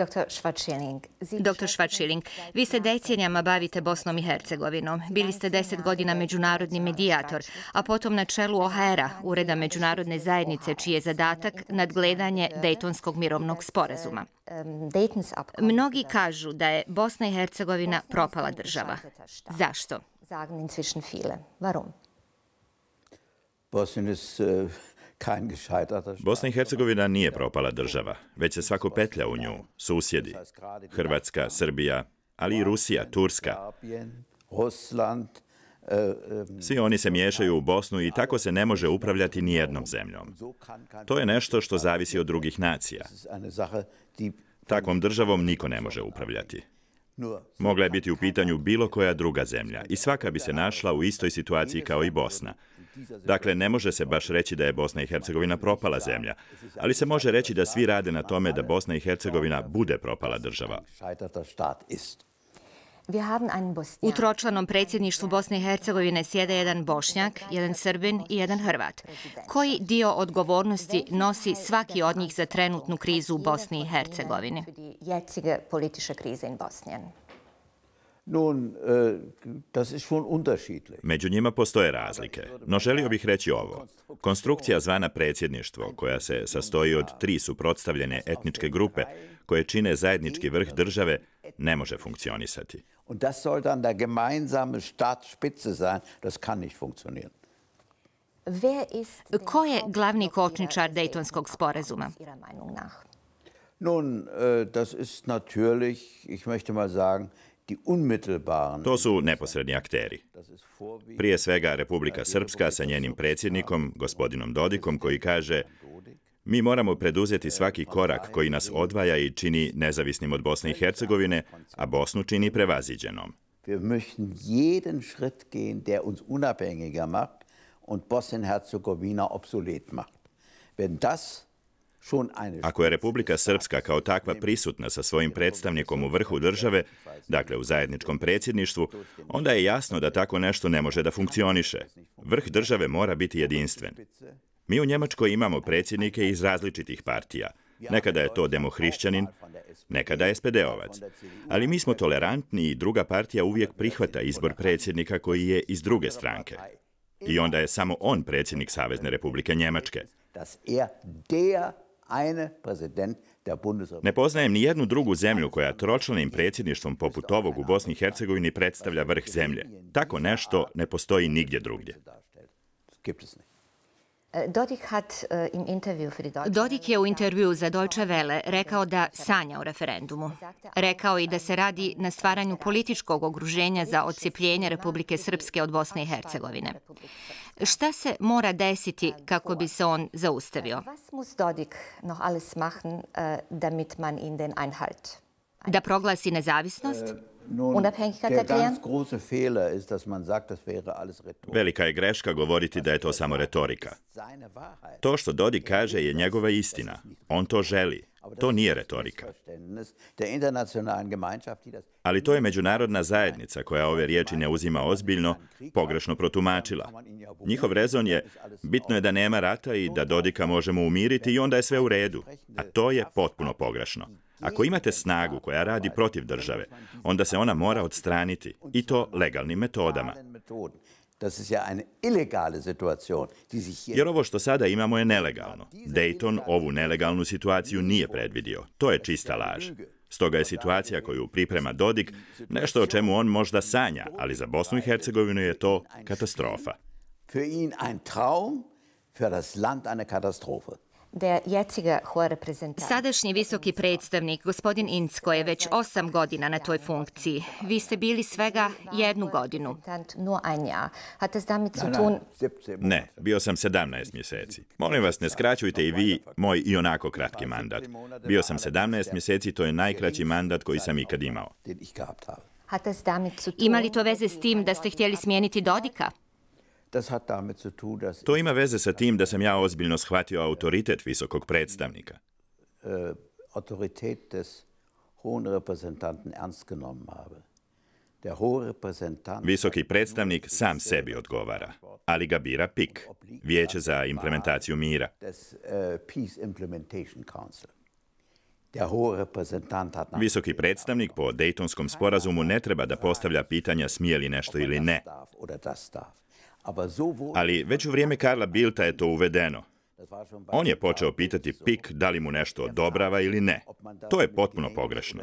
Dr. Švačiling, vi se decenijama bavite Bosnom i Hercegovinom. Bili ste deset godina međunarodni medijator, a potom na čelu OHR-a, Ureda međunarodne zajednice, čiji je zadatak nadgledanje Dejtonskog mirovnog sporazuma. Mnogi kažu da je Bosna i Hercegovina propala država. Zašto? Bosna i Hercegovina propala Bosna i Hercegovina nije propala država, već se svako petlja u nju, susjedi, Hrvatska, Srbija, ali i Rusija, Turska. Eh, eh, Svi oni se miješaju u Bosnu i tako se ne može upravljati ni jednom zemljom. To je nešto što zavisi od drugih nacija. Takvom državom niko ne može upravljati. Mogla je biti u pitanju bilo koja druga zemlja i svaka bi se našla u istoj situaciji kao i Bosna. Dakle, ne može se baš reći da je Bosna i Hercegovina propala zemlja, ali se može reći da svi rade na tome da Bosna i Hercegovina bude propala država. U tročlanom predsjedništvu Bosne i Hercegovine sjede jedan bošnjak, jedan srbin i jedan hrvat. Koji dio odgovornosti nosi svaki od njih za trenutnu krizu u Bosni i Hercegovini? Eh, Među njima postoje razlike, no želio bih reći ovo. Konstrukcija zvana predsjedništvo, koja se sastoji od tri suprotstavljene etničke grupe koje čine zajednički vrh države, ne može funkcionisati. Ko je glavni kočničar Dejtonskog sporezuma? Nun, eh, das ist natürlich, ich möchte mal sagen, To su neposredni akteri. Prije svega Republika Srpska sa njenim predsjednikom, gospodinom Dodikom, koji kaže mi moramo preduzeti svaki korak koji nas odvaja i čini nezavisnim od Bosne i Hercegovine, a Bosnu čini prevaziđenom. Wir möchten jeden Schritt gehen, der uns unabhängiger macht und Bosnien-Herzegowina obsolet macht. Wenn das Ako je Republika Srpska kao takva prisutna sa svojim predstavnikom u vrhu države, dakle u zajedničkom predsjedništvu, onda je jasno da tako nešto ne može da funkcioniše. Vrh države mora biti jedinstven. Mi u Njemačkoj imamo predsjednike iz različitih partija. Nekada je to demohrišćanin, nekada je SPD-ovac. Ali mi smo tolerantni i druga partija uvijek prihvata izbor predsjednika koji je iz druge stranke. I onda je samo on predsjednik Savezne Republike Njemačke. Ne poznajem ni jednu drugu zemlju koja tročlanim predsjedništvom poput ovog u Bosni i Hercegovini predstavlja vrh zemlje. Tako nešto ne postoji nigdje drugdje. E, e, Dodik je u intervju za Deutsche Welle rekao da sanja o referendumu. Rekao i da se radi na stvaranju političkog ogruženja za odsjepljenje Republike Srpske od Bosne i Hercegovine. Šta se mora desiti kako bi se on zaustavio? E, da proglasi nezavisnost? Da proglasi nezavisnost? unabhängigkeit der Klienten? Velika je greška govoriti da je to samo retorika. To što Dodi kaže je njegova istina. On to želi. To nije retorika. Ali to je međunarodna zajednica koja ove riječi ne uzima ozbiljno, pogrešno protumačila. Njihov rezon je, bitno je da nema rata i da Dodika možemo umiriti i onda je sve u redu. A to je potpuno pogrešno. Ako imate snagu koja radi protiv države, onda se ona mora odstraniti i to legalnim metodama. Jer ovo što sada imamo je nelegalno. Dayton ovu nelegalnu situaciju nije predvidio. To je čista laž. Stoga je situacija koju priprema Dodik nešto o čemu on možda sanja, ali za Bosnu i Hercegovinu je to katastrofa. Für ihn ein Traum, für das Land eine Katastrophe. Sadašnji visoki predstavnik, gospodin Insko, je već osam godina na toj funkciji. Vi ste bili svega jednu godinu. Ne, bio sam sedamnaest mjeseci. Molim vas, ne skraćujte i vi moj i onako kratki mandat. Bio sam sedamnaest mjeseci, to je najkraći mandat koji sam ikad imao. Ima li to veze s tim da ste htjeli smijeniti Dodika? Ne. To ima veze sa tim da sam ja ozbiljno shvatio autoritet visokog predstavnika. Äh, autoritet des hohen reprezentanten ernst genommen habe. Visoki predstavnik sam sebi odgovara, ali ga bira PIK, Vijeće za implementaciju mira. Äh, Visoki predstavnik po Dejtonskom sporazumu ne treba da postavlja pitanja smije li nešto er ili ne. Ali već u vrijeme Karla Bilta je to uvedeno. On je počeo pitati PIK da li mu nešto odobrava ili ne. To je potpuno pogrešno.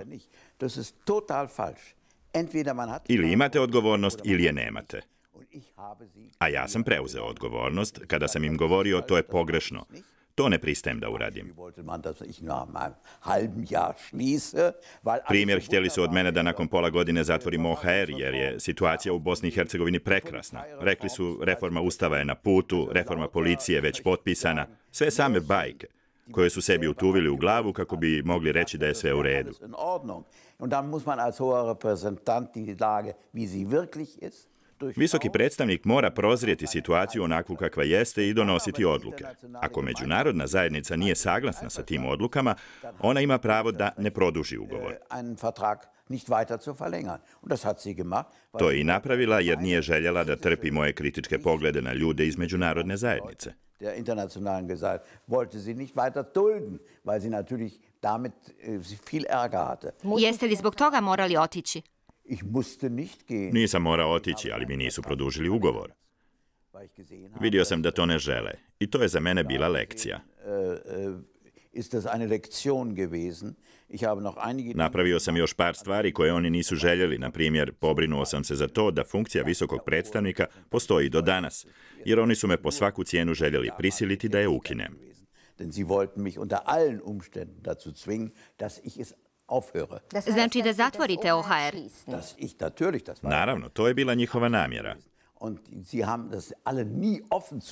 Ili imate odgovornost ili je nemate. A ja sam preuzeo odgovornost kada sam im govorio to je pogrešno. To ne pristajem da uradim. Primjer, htjeli su od mene da nakon pola godine zatvorim OHR, jer je situacija u Bosni i Hercegovini prekrasna. Rekli su, reforma ustava je na putu, reforma policije je već potpisana, sve same bajke koje su sebi utuvili u glavu kako bi mogli reći da je sve u redu. I onda mu se kao hoher reprezentant die Lage, wie sie wirklich Visoki predstavnik mora prozrijeti situaciju onakvu kakva jeste i donositi odluke. Ako međunarodna zajednica nije saglasna sa tim odlukama, ona ima pravo da ne produži ugovor. To je i napravila jer nije željela da trpi moje kritičke poglede na ljude iz međunarodne zajednice. Äh, jeste li zbog toga morali otići? Nisam morao otići, ali mi nisu produžili ugovor. Vidio sam da to ne žele i to je za mene bila lekcija. Äh, äh, Napravio sam još par stvari koje oni nisu željeli. Na primjer, pobrinuo sam se za to da funkcija visokog predstavnika postoji do danas, jer oni su me po svaku cijenu željeli prisiliti da je ukinem. Denn sie wollten mich unter allen Umständen dazu zwingen, dass ich es Znači da zatvorite OHR? Naravno, to je bila njihova namjera.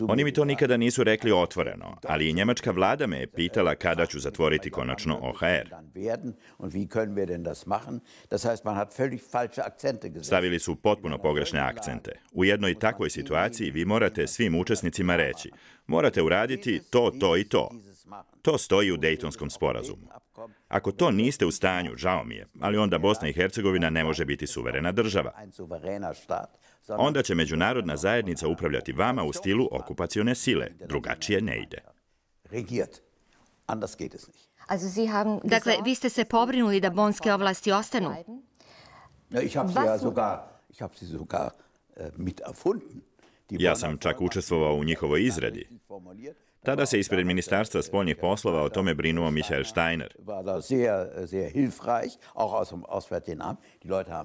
Oni mi to nikada nisu rekli otvoreno, ali i njemačka vlada me je pitala kada ću zatvoriti konačno OHR. Stavili su potpuno pogrešne akcente. U jednoj takvoj situaciji vi morate svim učesnicima reći morate uraditi to, to i to. To stoji u Dejtonskom sporazumu. Ako to niste u stanju, žao mi je, ali onda Bosna i Hercegovina ne može biti suverena država. Onda će međunarodna zajednica upravljati vama u stilu okupacione sile. Drugačije ne ide. Dakle, vi ste se pobrinuli da bonske ovlasti ostanu? Ja äh, sam čak učestvovao u njihovoj izredi. Tada se ispred ministarstva spoljnih poslova o tome brinuo Michael Steiner.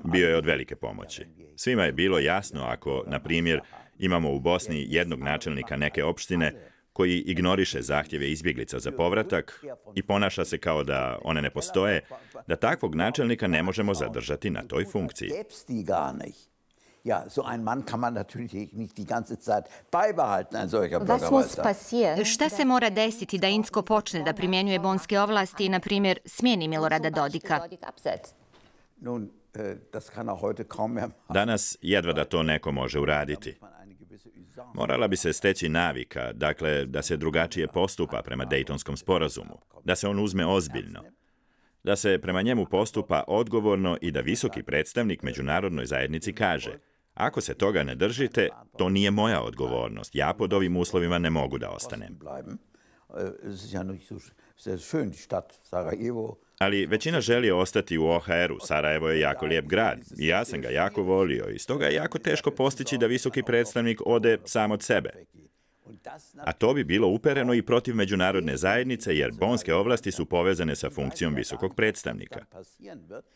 Bio je od velike pomoći. Svima je bilo jasno ako, na primjer, imamo u Bosni jednog načelnika neke opštine koji ignoriše zahtjeve izbjeglica za povratak i ponaša se kao da one ne postoje, da takvog načelnika ne možemo zadržati na toj funkciji. Ja, so ein Mann kann man natürlich nicht die ganze Zeit beibehalten, ein solcher Bürgermeister. E, šta se mora desiti da Insko počne da primjenjuje bonske ovlasti i, na primjer, smjeni Milorada Dodika? Nun, e, das kann auch heute kaum mehr machen. Danas jedva da to neko može uraditi. Morala bi se steći navika, dakle, da se drugačije postupa prema Dejtonskom sporazumu, da se on uzme ozbiljno, da se prema njemu postupa odgovorno i da visoki predstavnik međunarodnoj zajednici kaže – Ako se toga ne držite, to nije moja odgovornost. Ja pod ovim uslovima ne mogu da ostanem. Ali većina želi ostati u OHR-u. Sarajevo je jako lijep grad. Ja sam ga jako volio i stoga je jako teško postići da visoki predstavnik ode sam od sebe. A to bi bilo upereno i protiv međunarodne zajednice, jer bonske ovlasti su povezane sa funkcijom visokog predstavnika.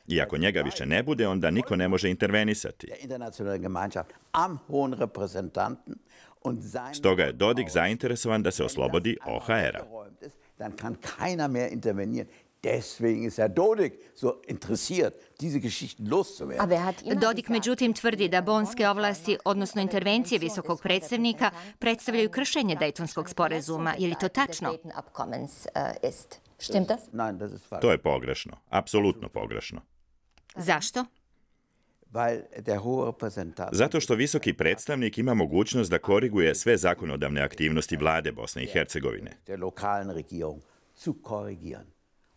I ako njega više ne bude, onda niko ne može intervenisati. Stoga je Dodik zainteresovan da se oslobodi OHR-a. kann keiner mehr intervenieren. Deswegen ist er Dodik so interessiert, diese Geschichten loszuwerden. Aber er hat Dodik međutim tvrdi da bonske ovlasti, odnosno intervencije visokog predstavnika, predstavljaju kršenje Daytonskog sporazuma. Je li to tačno? Uh, to je pogrešno. Apsolutno pogrešno. Zašto? Zato što visoki predstavnik ima mogućnost da koriguje sve zakonodavne aktivnosti vlade Bosne i Hercegovine. Zato što visoki predstavnik ima mogućnost da koriguje sve zakonodavne aktivnosti vlade Bosne i Hercegovine.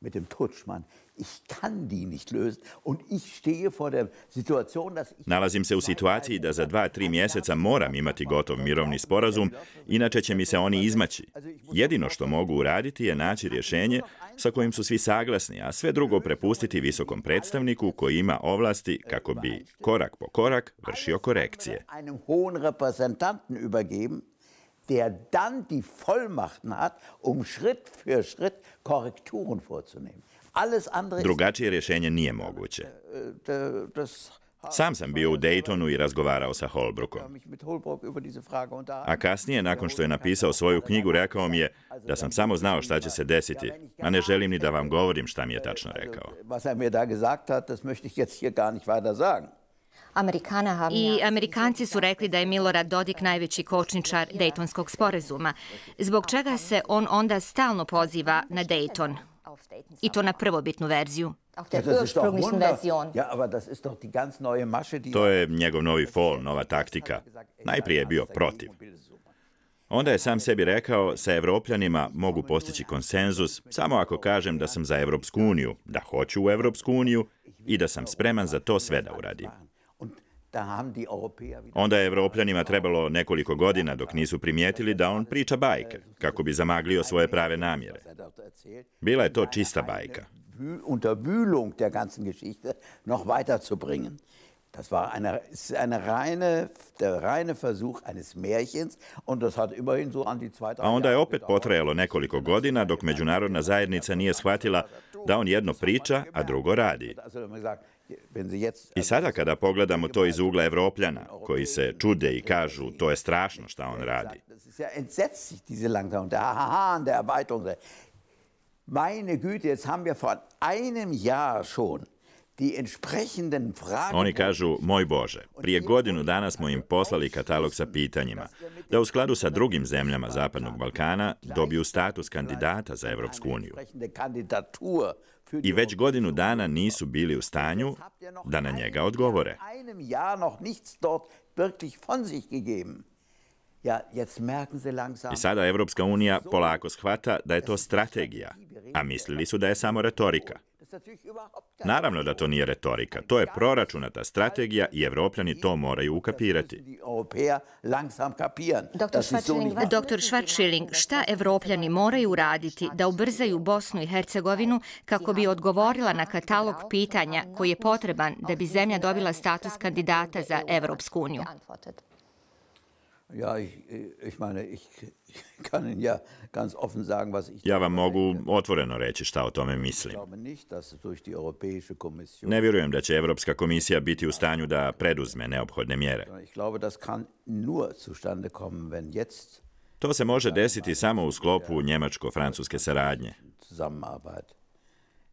mit dem Tutschmann. Ich kann die nicht lösen und ich stehe vor der Situation, dass ich... Nalazim se u situaciji da za 2-3 mjeseca moram imati gotov mirovni sporazum, inače će mi se oni izmaći. Jedino što mogu uraditi je naći rješenje sa kojim su svi saglasni, a sve drugo prepustiti visokom predstavniku koji ima ovlasti kako bi korak po korak vršio korekcije. Einem hohen Repräsentanten übergeben, der dann die Vollmachten hat, um Schritt für Schritt Korrekturen vorzunehmen. Alles andere Drugačije rješenje nije moguće. Äh, äh, äh, sam sam bio u Daytonu i razgovarao sa Holbrookom. A kasnije, nakon što je napisao svoju knjigu, er rekao mi je da sam samo znao šta će se desiti, a ne želim ni da vam govorim šta mi je tačno rekao. Was er mir da gesagt hat, das möchte ich jetzt hier gar nicht weiter sagen. Amerikana, I Amerikanci su rekli da je Milorad Dodik najveći kočničar Dejtonskog sporezuma. Zbog čega se on onda stalno poziva na Dejton? I to na prvobitnu verziju. To je njegov novi fol, nova taktika. Najprije je bio protiv. Onda je sam sebi rekao, sa evropljanima mogu postići konsenzus samo ako kažem da sam za Evropsku uniju, da hoću u Evropsku uniju i da sam spreman za to sve da uradim. Onda je Evropljanima trebalo nekoliko godina dok nisu primijetili da on priča bajke, kako bi zamaglio svoje prave namjere. Bila je to čista bajka. Das war eine, eine reine, der reine Versuch eines Märchens und das hat immerhin so an die zwei, A onda je opet potrajalo nekoliko godina dok međunarodna zajednica nije shvatila da on jedno priča, a drugo radi. I sada kada pogledamo to iz ugla Evropljana, koji se čude i kažu to je strašno šta on radi. Oni kažu, moj Bože, prije godinu danas smo im poslali katalog sa pitanjima da u skladu sa drugim zemljama Zapadnog Balkana dobiju status kandidata za Evropsku uniju i već godinu dana nisu bili u stanju da na njega odgovore. I sada Evropska unija polako shvata da je to strategija, a mislili su da je samo retorika. Naravno da to nije retorika, to je proračunata strategija i evropljani to moraju ukapirati. Doktor Švačiling, šta evropljani moraju uraditi da ubrzaju Bosnu i Hercegovinu kako bi odgovorila na katalog pitanja koji je potreban da bi zemlja dobila status kandidata za Evropsku uniju? Ja, ich, ich meine, ich kann ja ganz offen sagen, was ich... Ja vam mogu otvoreno reći šta o tome mislim. Ne vjerujem da će Evropska komisija biti u stanju da preduzme neophodne mjere. Ich glaube, das kann nur zustande kommen, wenn jetzt... To se može desiti samo u sklopu njemačko-francuske saradnje.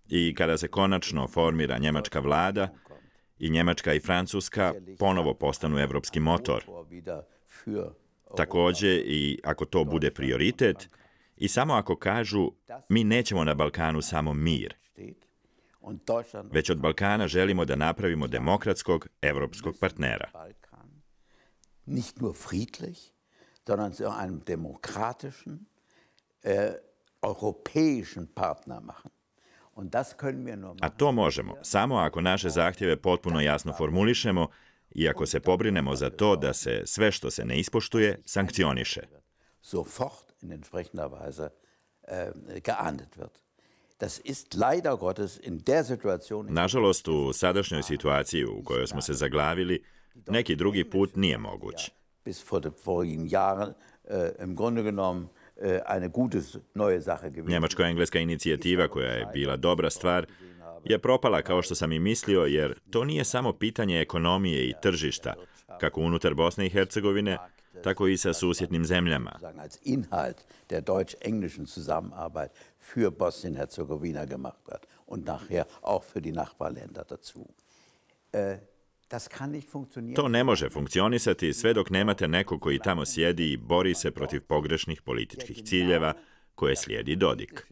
I kada se konačno formira njemačka vlada, i njemačka i francuska ponovo postanu evropski motor. Također i ako to bude prioritet, i samo ako kažu mi nećemo na Balkanu samo mir, već od Balkana želimo da napravimo demokratskog evropskog partnera. Nicht nur friedlich, sondern zu einem demokratischen äh, europäischen partner machen. A to možemo, samo ako naše zahtjeve potpuno jasno formulišemo i ako se pobrinemo za to da se sve što se ne ispoštuje sankcioniše. Äh, Nažalost, u sadašnjoj situaciji u kojoj smo se zaglavili, neki drugi put nije moguć. Bis äh, äh, Njemačko-engleska inicijativa koja je bila dobra stvar, je propala kao što sam i mislio, jer to nije samo pitanje ekonomije i tržišta, kako unutar Bosne i Hercegovine, tako i sa susjednim zemljama. für Bosnien-Herzegowina gemacht hat und nachher auch für die Nachbarländer dazu. Äh, to ne može funkcionisati sve dok nemate nekog koji tamo sjedi i bori se protiv pogrešnih političkih ciljeva koje slijedi Dodik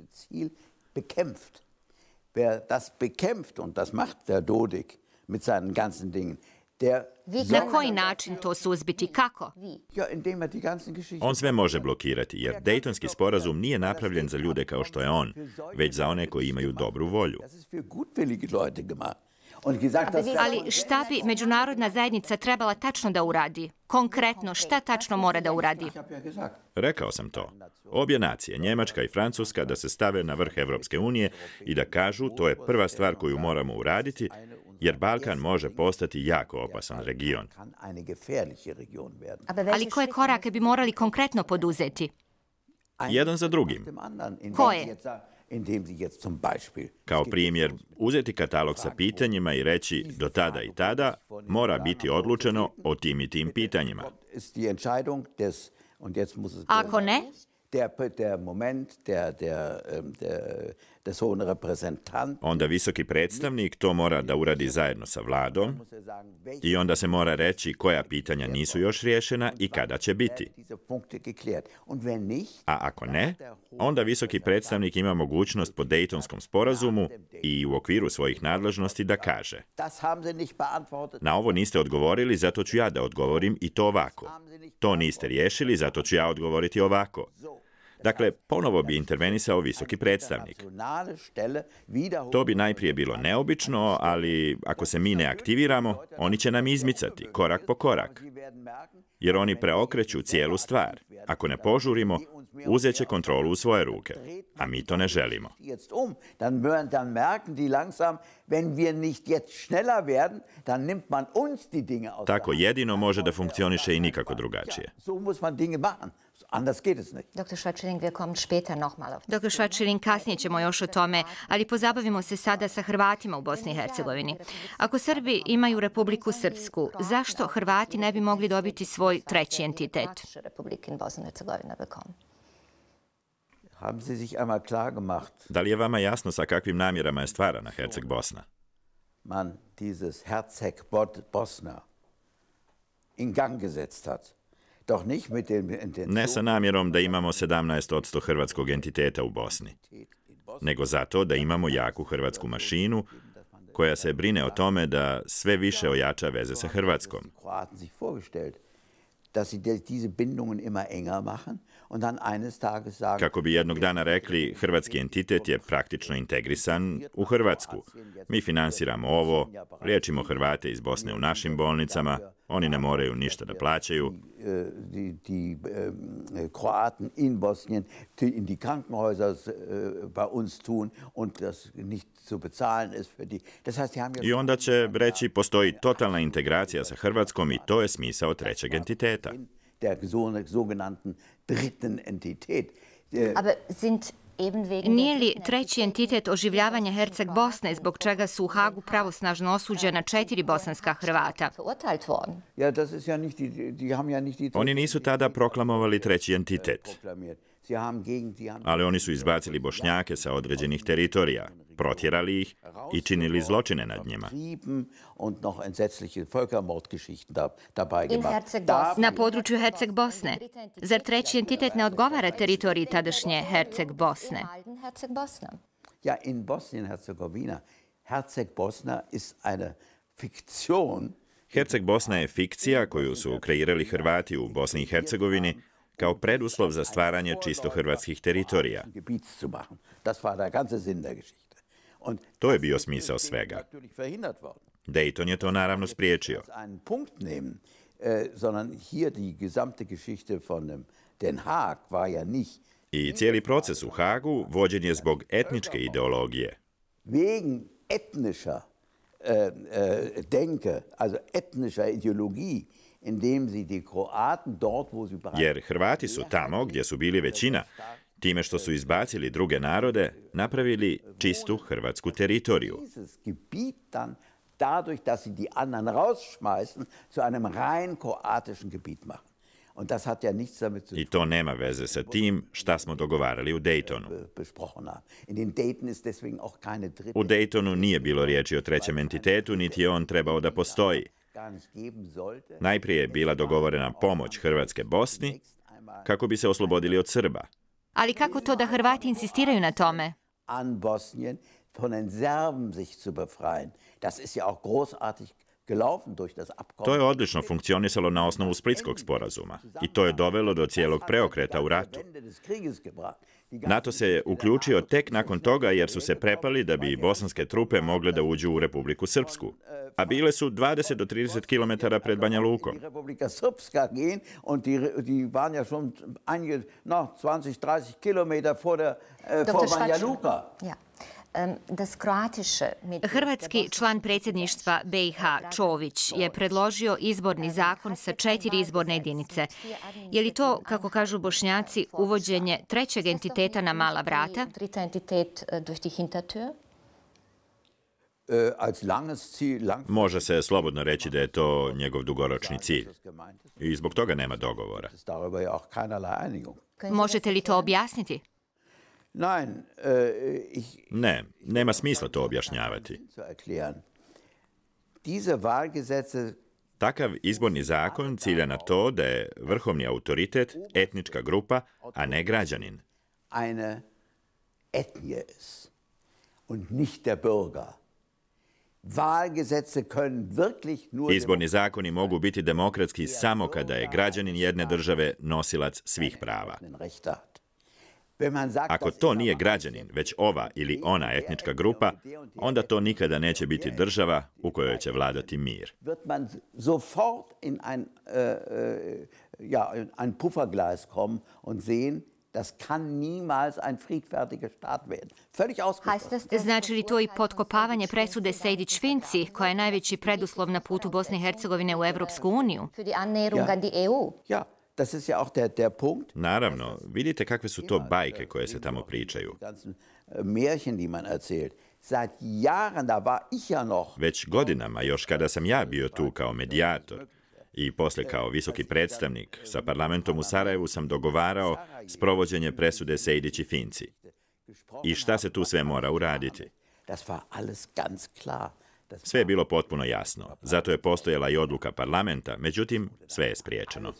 wer das bekämpft und das macht der Dodik mit seinen ganzen Dingen, der Na koji način to suzbiti? Kako? Er on sve može blokirati, jer Dejtonski sporazum nije napravljen za ljude kao što je on, već za one koji imaju dobru volju. Ali šta bi međunarodna zajednica trebala tačno da uradi? Konkretno, šta tačno mora da uradi? Rekao sam to. Obje nacije, Njemačka i Francuska, da se stave na vrh Evropske unije i da kažu to je prva stvar koju moramo uraditi, jer Balkan može postati jako opasan region. Ali koje korake bi morali konkretno poduzeti? Jedan za drugim. Koje? Kao primjer, uzeti katalog sa pitanjima i reći do tada i tada mora biti odlučeno o tim i tim pitanjima. Ako ne, ähm, Onda visoki predstavnik to mora da uradi zajedno sa vladom i onda se mora reći koja pitanja nisu još riješena i kada će biti. A ako ne, onda visoki predstavnik ima mogućnost po Dejtonskom sporazumu i u okviru svojih nadležnosti da kaže Na ovo niste odgovorili, zato ću ja da odgovorim i to ovako. To niste riješili, zato ću ja odgovoriti ovako. Dakle, ponovo bi intervenisao visoki predstavnik. To bi najprije bilo neobično, ali ako se mi ne aktiviramo, oni će nam izmicati korak po korak, jer oni preokreću cijelu stvar. Ako ne požurimo, uzet će kontrolu u svoje ruke, a mi to ne želimo. Tako jedino može da funkcioniše i nikako drugačije. Anders geht es nicht. Dr. Schwatschering, wir kommen später noch mal auf Dr. Schwatschering, kasnije ćemo još o tome, ali pozabavimo se sada sa Hrvatima u Bosni i Hercegovini. Ako Srbi imaju Republiku Srpsku, zašto Hrvati ne bi mogli dobiti svoj treći entitet? Haben Sie sich einmal klar gemacht? Da li je vama jasno sa kakvim namjerama je stvarana Herceg Bosna? Man dieses Herceg Bosna in gang gesetzt hat. Ne sa namjerom da imamo 17% hrvatskog entiteta u Bosni, nego zato da imamo jaku hrvatsku mašinu koja se brine o tome da sve više ojača veze sa Hrvatskom. Kako bi jednog dana rekli, hrvatski entitet je praktično integrisan u Hrvatsku. Mi finansiramo ovo, liječimo Hrvate iz Bosne u našim bolnicama, Oni ne moraju ništa da plaćaju. Eh, eh, Kroaten in Bosnien, ti in die Krankenhäuser ovaj bei pa uns tun und das nicht zu bezahlen ist für die. Das heißt, haben I onda će reći postoji totalna integracija sa Hrvatskom i to je smisao trećeg entiteta. Eh, Aber sind Nije li treći entitet oživljavanja Herceg Bosne zbog čega su u Hagu pravosnažno osuđena četiri bosanska Hrvata? Oni nisu tada proklamovali treći entitet, ali oni su izbacili Bošnjake sa određenih teritorija protjerali ih i činili zločine nad njima. Na području Herceg Bosne. Zar treći entitet ne odgovara teritoriji tadašnje Herceg Bosne? Ja, in Bosnien Herzegovina, Herceg Bosna ist eine Fiktion. Herceg Bosna je fikcija koju su kreirali Hrvati u Bosni i Hercegovini kao preduslov za stvaranje čisto hrvatskih teritorija. Das war der ganze Sinn der Geschichte. To je bio smisao svega. Dayton je to naravno spriječio. I cijeli proces u Hagu vođen je zbog etničke ideologije. Wegen etnischer äh, äh, denke, also etnischer ideologije, Jer Hrvati su tamo gdje su bili većina, time što su izbacili druge narode, napravili čistu hrvatsku teritoriju. I to nema veze sa tim šta smo dogovarali u Daytonu. Äh, u Daytonu nije bilo riječi o trećem entitetu, niti je on trebao da postoji. Najprije je bila dogovorena pomoć Hrvatske Bosni kako bi se oslobodili od Srba, Ali kako to da Hrvati insistiraju na tome? An Bosnien von den Serben sich zu befreien. Das ist ja auch großartig To je odlično funkcionisalo na osnovu Splitskog sporazuma i to je dovelo do cijelog preokreta u ratu. NATO se je uključio tek nakon toga jer su se prepali da bi bosanske trupe mogle da uđu u Republiku Srpsku. A bile su 20 do 30 km pred Banja Luko. Dr. Stratić, ja. Hrvatski član predsjedništva BiH Čović je predložio izborni zakon sa četiri izborne jedinice. Je li to, kako kažu bošnjaci, uvođenje trećeg entiteta na mala vrata? E, e, Može se slobodno reći da je to njegov dugoročni cilj i zbog toga nema dogovora. Možete li to objasniti? Äh, ne, nema smisla to objašnjavati. Takav izborni zakon cilja na to da je vrhovni autoritet etnička grupa, a ne građanin. Eine etnje ist und nicht der Bürger. Izborni zakoni mogu biti demokratski samo kada je građanin jedne države nosilac svih prava. Ako to nije građanin, već ova ili ona etnička grupa, onda to nikada neće biti država u kojoj će vladati mir. Znači li to i potkopavanje presude Sejdić Finci, koja je najveći preduslov na putu Bosne i Hercegovine u Evropsku uniju? Ja, e ja. Das ist ja auch der, der Punkt. Naravno, vidite kakve su to bajke koje se tamo pričaju. Äh, Märchen, die man erzählt. Seit Jahren, da war ich ja noch. Već godinama, još kada sam ja bio tu kao medijator, I posle kao visoki predstavnik sa parlamentom u Sarajevu sam dogovarao sprovođenje presude Sejdić i Finci. I šta se tu sve mora uraditi? Das war alles ganz klar. Sve je bilo potpuno jasno. Zato je postojala i odluka parlamenta, međutim, sve je spriječeno.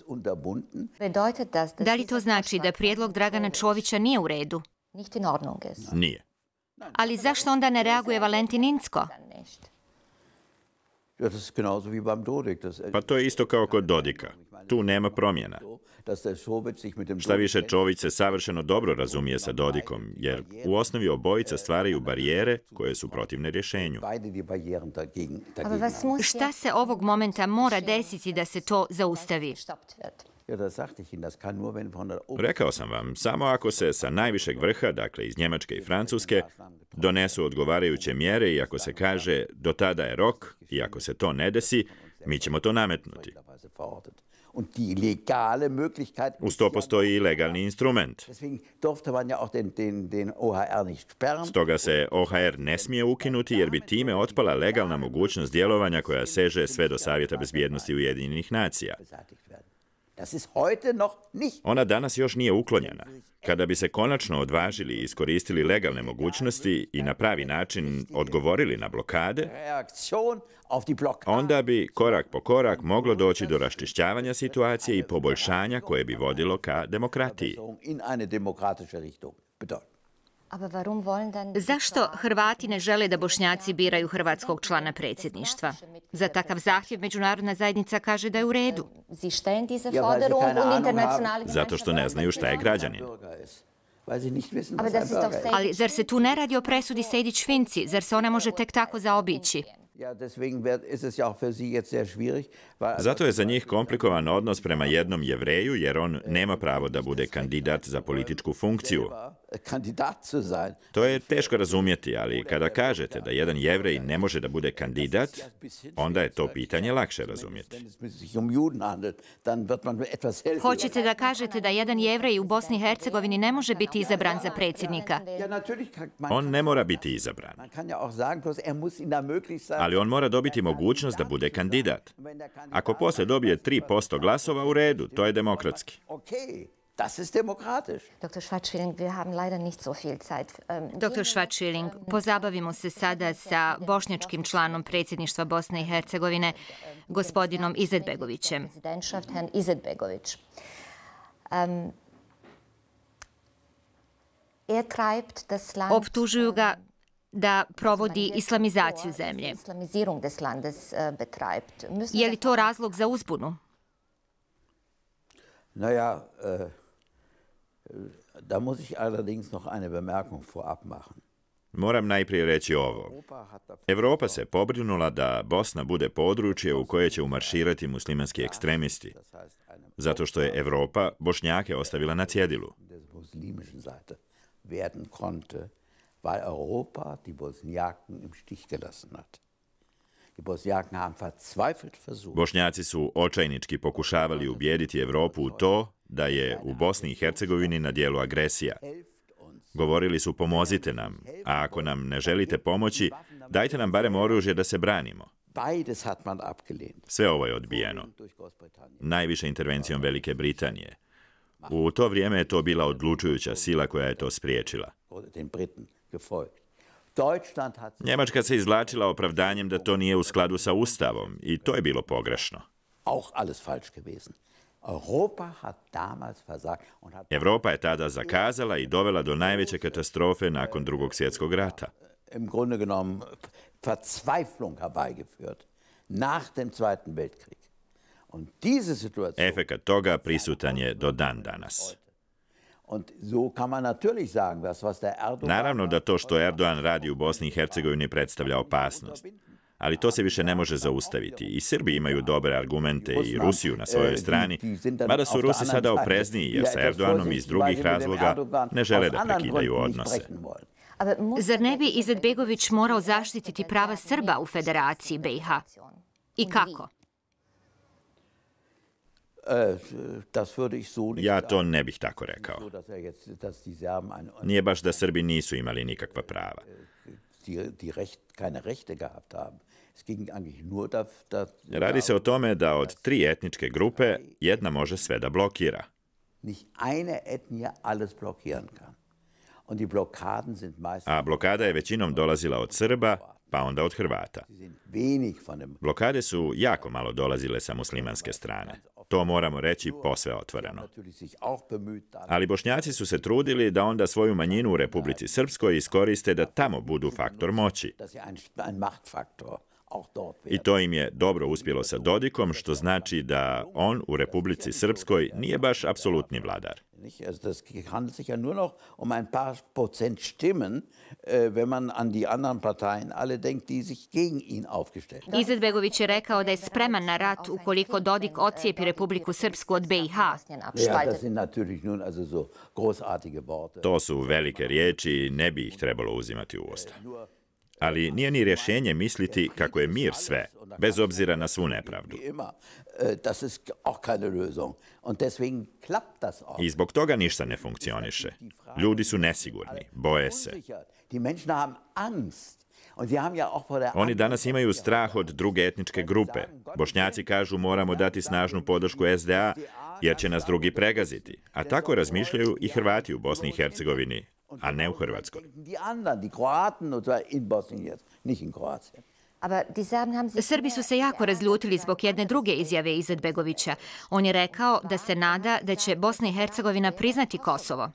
Da li to znači da prijedlog Dragana Čovića nije u redu? Nije. Ali zašto onda ne reaguje Valentin Incko? Pa to je isto kao kod Dodika. Tu nema promjena. Šta više, Čović se savršeno dobro razumije sa Dodikom, jer u osnovi obojica stvaraju barijere koje su protivne rješenju. Šta se ovog momenta mora desiti da se to zaustavi? Rekao sam vam, samo ako se sa najvišeg vrha, dakle iz Njemačke i Francuske, donesu odgovarajuće mjere i ako se kaže do tada je rok i ako se to ne desi, mi ćemo to nametnuti. Uz to postoji i legalni instrument. Stoga se OHR ne smije ukinuti jer bi time otpala legalna mogućnost djelovanja koja seže sve do Savjeta bezbjednosti Ujedinjenih nacija. Ona danas još nije uklonjena. Kada bi se konačno odvažili i iskoristili legalne mogućnosti i na pravi način odgovorili na blokade, onda bi korak po korak moglo doći do raščišćavanja situacije i poboljšanja koje bi vodilo ka demokratiji. Zašto Hrvati ne žele da Bošnjaci biraju hrvatskog člana predsjedništva? Za takav zahtjev međunarodna zajednica kaže da je u redu. Eh, Zato što ne znaju šta je građanin. Ali zar se tu ne radi o presudi Sejdić Finci? Zar se ona može tek tako zaobići? Zato je za njih komplikovan odnos prema jednom jevreju jer on nema pravo da bude kandidat za političku funkciju kandidat zu sein. To je teško razumjeti, ali kada kažete da jedan jevrej ne može da bude kandidat, onda je to pitanje lakše razumjeti. Hoćete da kažete da jedan jevrej u Bosni i Hercegovini ne može biti izabran za predsjednika? On ne mora biti izabran. Ali on mora dobiti mogućnost da bude kandidat. Ako posle dobije 3% glasova u redu, to je demokratski. Okej. Das ist demokratisch. Dr. Schwarzschilling, wir haben leider nicht so viel Zeit. Ähm, Dr. Schwarzschilling, pozabavimo se sada sa bošnjačkim članom predsjedništva Bosne i Hercegovine, gospodinom Izetbegovićem. Herrn Izetbegović. Ähm, er treibt das Land... Optužuju ga da provodi islamizaciju zemlje. Äh, Je li to razlog za uzbunu? Na ja, äh, Da muss ich allerdings noch eine Bemerkung vorab machen. Moram najprije reći ovo. Evropa se pobrinula da Bosna bude područje u koje će umarširati muslimanski ekstremisti, zato što je Evropa Bošnjake ostavila na cjedilu. werden konnte, weil Europa die Bosniaken im Stich gelassen hat. Bošnjaci su očajnički pokušavali ubijediti Evropu u to da je u Bosni i Hercegovini na dijelu agresija. Govorili su pomozite nam, a ako nam ne želite pomoći, dajte nam barem oružje da se branimo. Sve ovo je odbijeno. Najviše intervencijom Velike Britanije. U to vrijeme je to bila odlučujuća sila koja je to spriječila. Hvala. Njemačka se izvlačila opravdanjem da to nije u skladu sa Ustavom i to je bilo pogrešno. Evropa je tada zakazala i dovela do najveće katastrofe nakon drugog svjetskog rata. Äh, Efekat toga prisutan je do dan danas. Naravno da to što Erdoğan radi u Bosni i Hercegovini predstavlja opasnost. Ali to se više ne može zaustaviti. I Srbi imaju dobre argumente i Rusiju na svojoj strani, mada su Rusi sada oprezniji jer sa Erdoğanom iz drugih razloga ne žele da prekidaju odnose. Zar ne bi Izetbegović morao zaštititi prava Srba u Federaciji BiH? I kako? E, ja to ne bih tako rekao. Nije baš da Srbi nisu imali nikakva prava. Radi se o tome da od tri etničke grupe jedna može sve da blokira. A blokada je većinom dolazila od Srba, pa onda od Hrvata. Blokade su jako malo dolazile sa muslimanske strane. To moramo reći posve otvoreno. Ali bošnjaci su se trudili da onda svoju manjinu u Republici Srpskoj iskoriste da tamo budu faktor moći. I to im je dobro uspjelo sa Dodikom, što znači da on u Republici Srpskoj nije baš apsolutni vladar. Um äh, Izetbegović je rekao da je spreman na rat ukoliko Dodik ocijepi Republiku Srpsku od BiH. To su velike riječi, ne bi ih trebalo uzimati u ostavu. Äh, ali nije ni rješenje misliti kako je mir sve, bez obzira na svu nepravdu. I zbog toga ništa ne funkcioniše. Ljudi su nesigurni, boje se. Oni danas imaju strah od druge etničke grupe. Bošnjaci kažu moramo dati snažnu podršku SDA jer će nas drugi pregaziti. A tako razmišljaju i Hrvati u Bosni i Hercegovini, a ne u Hrvatskoj. Srbi su se jako razljutili zbog jedne druge izjave Izetbegovića. On je rekao da se nada da će Bosna i Hercegovina priznati Kosovo.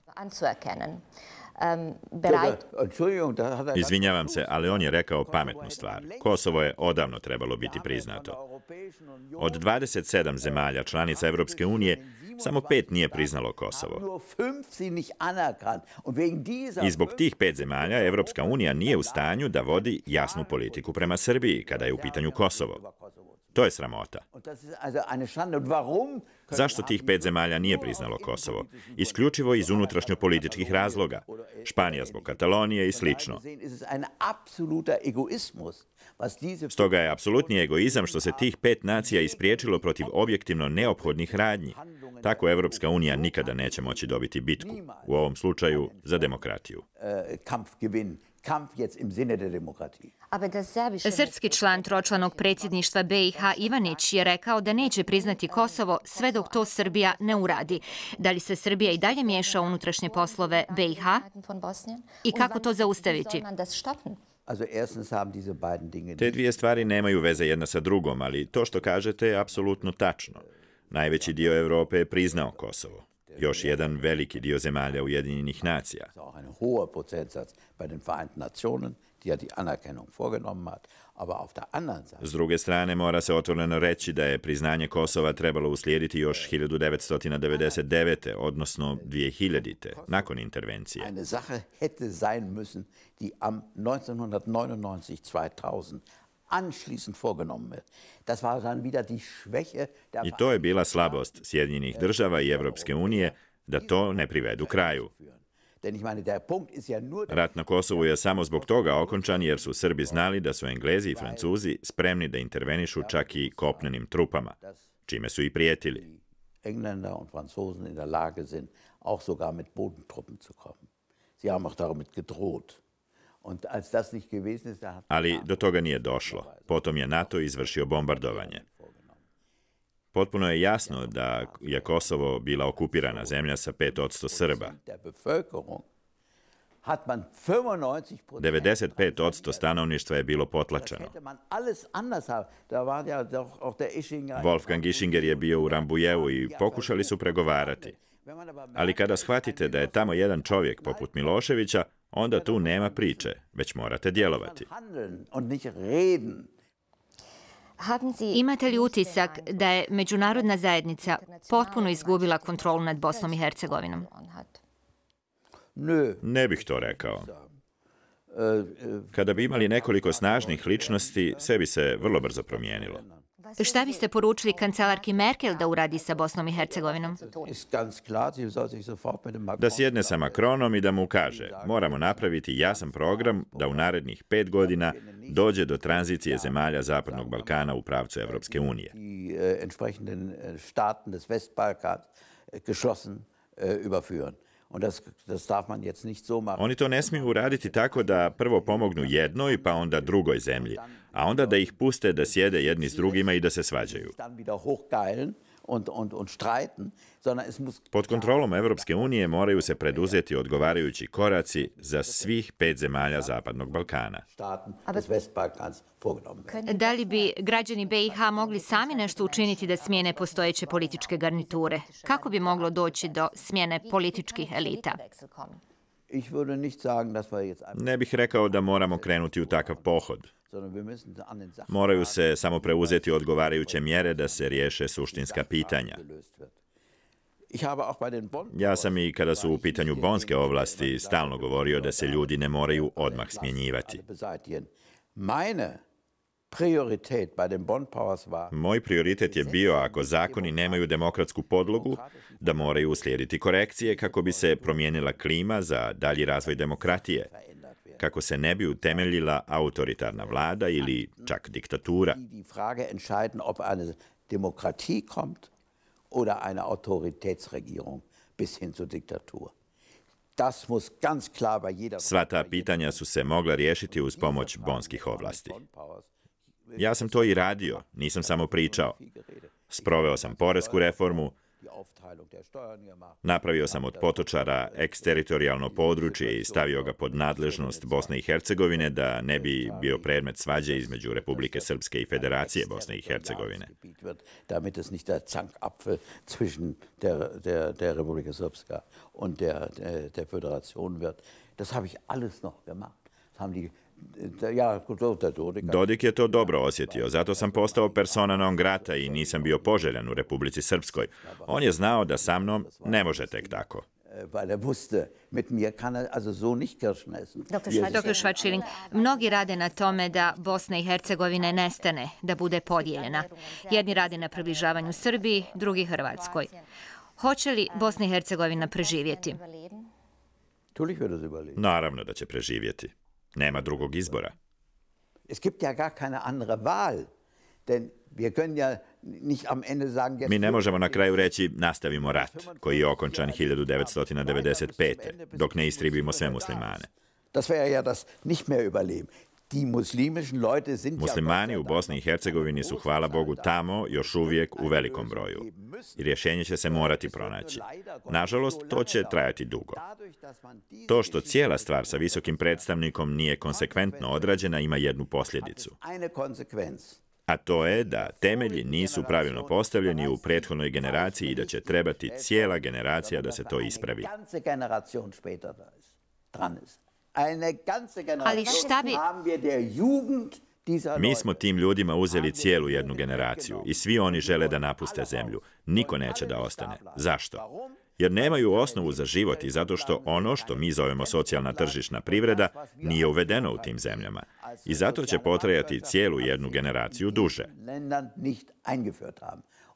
Izvinjavam se, ali on je rekao pametnu stvar. Kosovo je odavno trebalo biti priznato. Od 27 zemalja članica Evropske unije Samo pet nije priznalo Kosovo. I zbog tih pet zemalja Evropska unija nije u stanju da vodi jasnu politiku prema Srbiji kada je u pitanju Kosovo. To je sramota. Zašto tih pet zemalja nije priznalo Kosovo? Isključivo iz unutrašnjo političkih razloga. Španija zbog Katalonije i slično. Stoga je apsolutni egoizam što se tih pet nacija ispriječilo protiv objektivno neophodnih radnji. Tako Evropska unija nikada neće moći dobiti bitku, u ovom slučaju za demokratiju. Srpski član tročlanog predsjedništva BiH Ivanić je rekao da neće priznati Kosovo sve dok to Srbija ne uradi. Da li se Srbija i dalje miješa unutrašnje poslove BiH i kako to zaustaviti? Te dvije stvari nemaju veze jedna sa drugom, ali to što kažete je apsolutno tačno. Najveći dio Evrope je priznao Kosovo. Još jedan veliki dio zemalja Ujedinjenih nacija. S druge strane, mora se otvoreno reći da je priznanje Kosova trebalo uslijediti još 1999. odnosno 2000 nakon intervencije. Eine Sache hätte sein müssen, die am 1999-2000 anschließend vorgenommen wird. Das war dann wieder die Schwäche der I to je bila slabost Sjedinjenih Država i Evropske unije da to ne privedu kraju. Rat na Kosovu je samo zbog toga okončan jer su Srbi znali da su Englezi i Francuzi spremni da intervenišu čak i kopnenim trupama, čime su i prijetili. Engländer und Franzosen in der Lage sind, auch sogar mit Bodentruppen zu kommen. Sie haben auch damit gedroht. Ali do toga nije došlo. Potom je NATO izvršio bombardovanje. Potpuno je jasno da je Kosovo bila okupirana zemlja sa 5% Srba. 95% stanovništva je bilo potlačeno. Wolfgang Ischinger je bio u Rambujevu i pokušali su pregovarati. Ali kada shvatite da je tamo jedan čovjek poput Miloševića, onda tu nema priče, već morate djelovati. Imate li utisak da je međunarodna zajednica potpuno izgubila kontrolu nad Bosnom i Hercegovinom? Ne bih to rekao. Kada bi imali nekoliko snažnih ličnosti, sve bi se vrlo brzo promijenilo. Šta biste poručili kancelarki Merkel da uradi sa Bosnom i Hercegovinom? Da sjedne sa Makronom i da mu kaže moramo napraviti jasan program da u narednih pet godina dođe do tranzicije zemalja Zapadnog Balkana u pravcu Evropske unije. Uvijek da se sjedne zemalja Zapadnog Balkana u pravcu Evropske unije onda das Oni to ne smiju uraditi tako da prvo pomognu jednoj pa onda drugoj zemlji, a onda da ih puste da sjede jedni s drugima i da se svađaju und, und, und streiten, sondern es muss... Pod kontrolom Evropske unije moraju se preduzeti odgovarajući koraci za svih pet zemalja Zapadnog Balkana. Da li bi građani BiH mogli sami nešto učiniti da smijene postojeće političke garniture? Kako bi moglo doći do smjene političkih elita? Ne bih rekao da moramo krenuti u takav pohod. Moraju se samo preuzeti odgovarajuće mjere da se riješe suštinska pitanja. Ja sam i kada su u pitanju bonske ovlasti stalno govorio da se ljudi ne moraju odmah smjenjivati. Moj prioritet je bio ako zakoni nemaju demokratsku podlogu, da moraju uslijediti korekcije kako bi se promijenila klima za dalji razvoj demokratije kako se ne bi utemeljila autoritarna vlada ili čak diktatura. Sva ta pitanja su se mogla riješiti uz pomoć bonskih ovlasti. Ja sam to i radio, nisam samo pričao. Sproveo sam poresku reformu, Napravio sam od potočara eksteritorijalno područje i stavio ga pod nadležnost Bosne i Hercegovine da ne bi bio predmet svađe između Republike Srpske i Federacije Bosne i Hercegovine. Damit es nicht der Zankapfel zwischen der der der Republika Srpska und der der Föderation wird. Das habe ich alles noch gemacht. Das haben die ja to Dodik. Dodik je to dobro osjetio, zato sam postao persona non grata i nisam bio poželjan u Republici Srpskoj. On je znao da sa mnom ne može tek tako. Weil wusste, pa mit mir kann also so nicht Kirschen essen. Dr. Schwarzschilling, mnogi rade na tome da Bosna i Hercegovina nestane, da bude podijeljena. Jedni rade na približavanju Srbiji, drugi Hrvatskoj. Hoće li Bosna i Hercegovina preživjeti? Naravno da će preživjeti. Nema drugog izbora. Es gibt ja gar keine andere Wahl, denn wir können ja Mi ne možemo na kraju reći nastavimo rat koji je okončan 1995. dok ne istribimo sve muslimane. Das wäre ja das nicht mehr überleben. Muslimani u Bosni i Hercegovini su, hvala Bogu, tamo još uvijek u velikom broju. I rješenje će se morati pronaći. Nažalost, to će trajati dugo. To što cijela stvar sa visokim predstavnikom nije konsekventno odrađena ima jednu posljedicu. A to je da temelji nisu pravilno postavljeni u prethodnoj generaciji i da će trebati cijela generacija da se to ispravi. Ali šta bi... Mi smo tim ljudima uzeli cijelu jednu generaciju i svi oni žele da napuste zemlju. Niko neće da ostane. Zašto? Jer nemaju osnovu za život i zato što ono što mi zovemo socijalna tržišna privreda nije uvedeno u tim zemljama. I zato će potrajati cijelu jednu generaciju duže.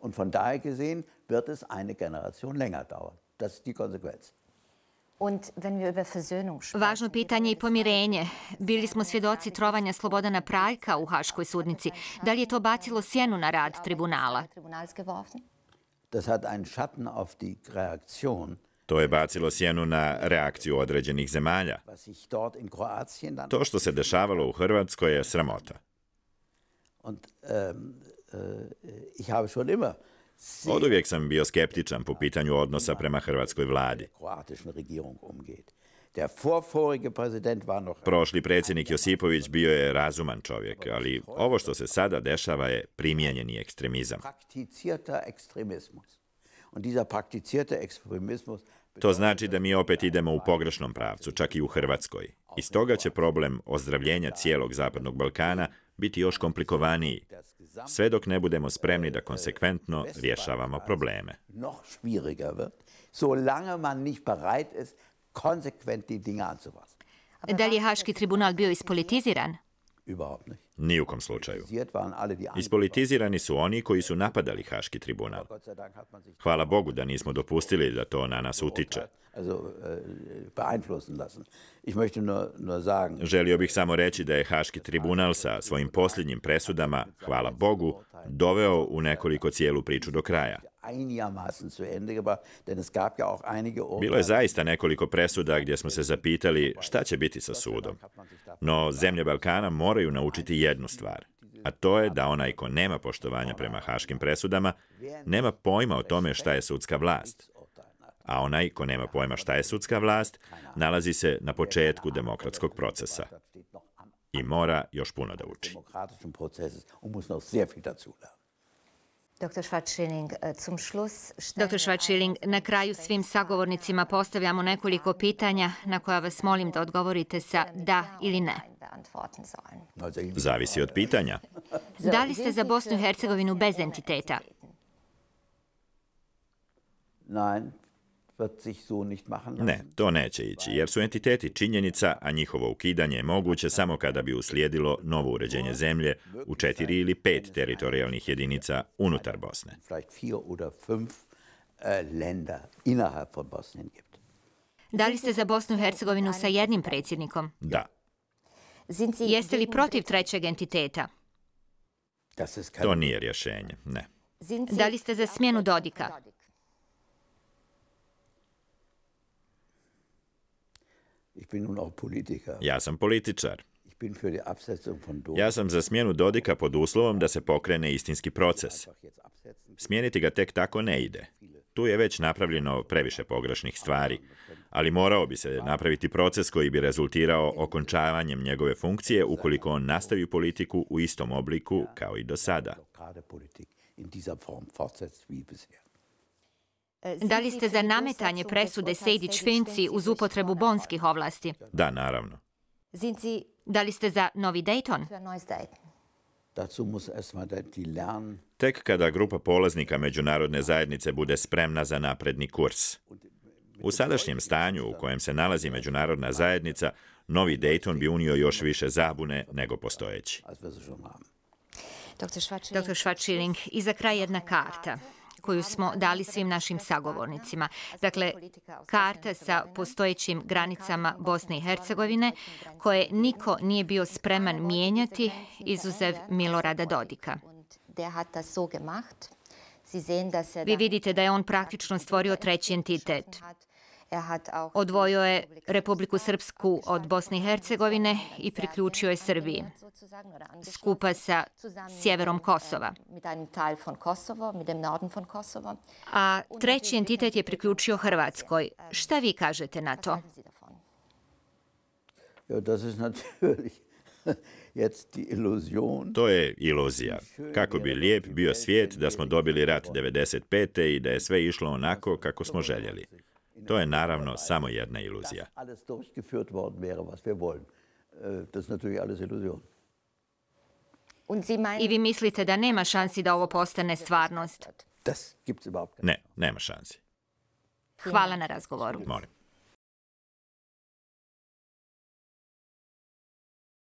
Und von daher gesehen wird es eine Generation länger dauern. Das ist die Konsequenz. Važno pitanje i pomirenje. Bili smo svjedoci trovanja Slobodana Praljka u Haškoj sudnici. Da li je to bacilo sjenu na rad tribunala? To je bacilo sjenu na reakciju određenih zemalja. To što se dešavalo u Hrvatskoj je sramota. Ähm, äh, I ja schon immer Od uvijek sam bio skeptičan po pitanju odnosa prema hrvatskoj vladi. Prošli predsjednik Josipović bio je razuman čovjek, ali ovo što se sada dešava je primjenjeni ekstremizam. To znači da mi opet idemo u pogrešnom pravcu, čak i u Hrvatskoj. Iz toga će problem ozdravljenja cijelog Zapadnog Balkana biti još komplikovaniji, sve dok ne budemo spremni da konsekventno rješavamo probleme. Da li je Haški tribunal bio ispolitiziran? Uopće Ni u kom slučaju. Ispolitizirani su oni koji su napadali Haški tribunal. Hvala Bogu da nismo dopustili da to na nas utiče. Želio bih samo reći da je Haški tribunal sa svojim posljednjim presudama, hvala Bogu, doveo u nekoliko cijelu priču do kraja einigermaßen zu Ende gebracht, denn es gab ja auch einige Bilo je zaista nekoliko presuda gdje smo se zapitali šta će biti sa sudom. No zemlje Balkana moraju naučiti jednu stvar, a to je da onaj ko nema poštovanja prema haškim presudama, nema pojma o tome šta je sudska vlast. A onaj ko nema pojma šta je sudska vlast, nalazi se na početku demokratskog procesa i mora još puno da uči. Dr. E, Schwarzschilling, na kraju svim sagovornicima postavljamo nekoliko pitanja na koja vas molim da odgovorite sa da ili ne. Zavisi od pitanja. Da li ste za Bosnu i Hercegovinu bez entiteta? Ne, to neće ići, jer su entiteti činjenica, a njihovo ukidanje je moguće samo kada bi uslijedilo novo uređenje zemlje u četiri ili pet teritorijalnih jedinica unutar Bosne. Äh, da li ste za Bosnu i Hercegovinu sa jednim predsjednikom? Da. Jeste li protiv trećeg entiteta? To nije rješenje, ne. Da li ste za smjenu Dodika? Ich bin nun auch Politiker. Ja sam političar. Ja sam za smjenu Dodika pod uslovom da se pokrene istinski proces. Smijeniti ga tek tako ne ide. Tu je već napravljeno previše pograšnih stvari, ali morao bi se napraviti proces koji bi rezultirao okončavanjem njegove funkcije ukoliko on nastavi politiku u istom obliku kao i do sada. In dieser Form fortsetzt wie bisher. E, da li ste za nametanje presude Sejdić Finci uz upotrebu bonskih ovlasti? Da, naravno. Da li ste za novi Dayton? Tek kada grupa polaznika međunarodne zajednice bude spremna za napredni kurs. U sadašnjem stanju u kojem se nalazi međunarodna zajednica, novi Dayton bi unio još više zabune nego postojeći. Dr. Švačiling, iza kraj jedna karta koju smo dali svim našim sagovornicima. Dakle, karta sa postojećim granicama Bosne i Hercegovine, koje niko nije bio spreman mijenjati, izuzev Milorada Dodika. Vi vidite da je on praktično stvorio treći entitet. Odvojio je Republiku Srpsku od Bosne i Hercegovine i priključio je Srbiji, skupa sa sjeverom eh, Kosova. A treći entitet je priključio Hrvatskoj. Eh, Šta vi kažete na to? To je iluzija. Kako bi lijep bio svijet da smo dobili rat 95. i da je sve išlo onako kako smo željeli. To je naravno samo jedna iluzija. Äh, I vi mislite da nema šansi da ovo postane stvarnost? Ne, nema šansi. Hvala na razgovoru. Molim.